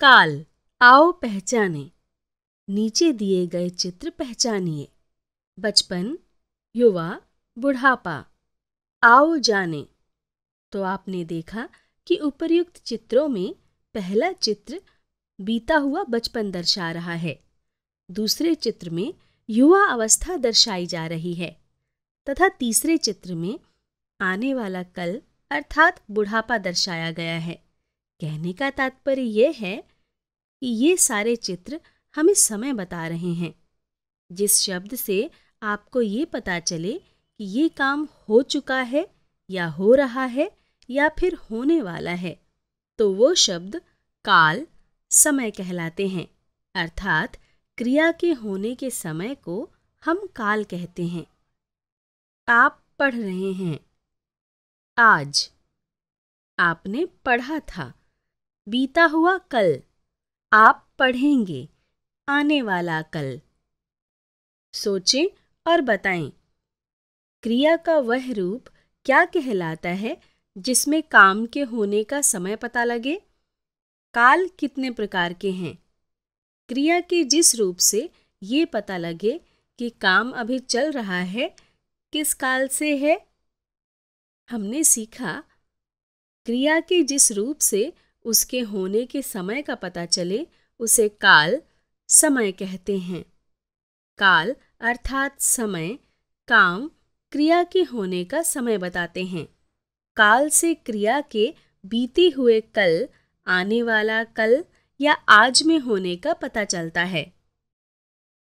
काल आओ पहचाने नीचे दिए गए चित्र पहचानिए बचपन युवा बुढ़ापा आओ जाने तो आपने देखा कि उपर्युक्त चित्रों में पहला चित्र बीता हुआ बचपन दर्शा रहा है दूसरे चित्र में युवा अवस्था दर्शाई जा रही है तथा तीसरे चित्र में आने वाला कल अर्थात बुढ़ापा दर्शाया गया है कहने का तात्पर्य यह है कि ये सारे चित्र हमें समय बता रहे हैं जिस शब्द से आपको ये पता चले कि ये काम हो चुका है या हो रहा है या फिर होने वाला है तो वो शब्द काल समय कहलाते हैं अर्थात क्रिया के होने के समय को हम काल कहते हैं आप पढ़ रहे हैं आज आपने पढ़ा था बीता हुआ कल आप पढ़ेंगे आने वाला कल सोचें और बताएं क्रिया का वह रूप क्या कहलाता है जिसमें काम के होने का समय पता लगे काल कितने प्रकार के हैं क्रिया के जिस रूप से ये पता लगे कि काम अभी चल रहा है किस काल से है हमने सीखा क्रिया के जिस रूप से उसके होने के समय का पता चले उसे काल समय कहते हैं काल अर्थात समय काम क्रिया के होने का समय बताते हैं काल से क्रिया के बीते हुए कल आने वाला कल या आज में होने का पता चलता है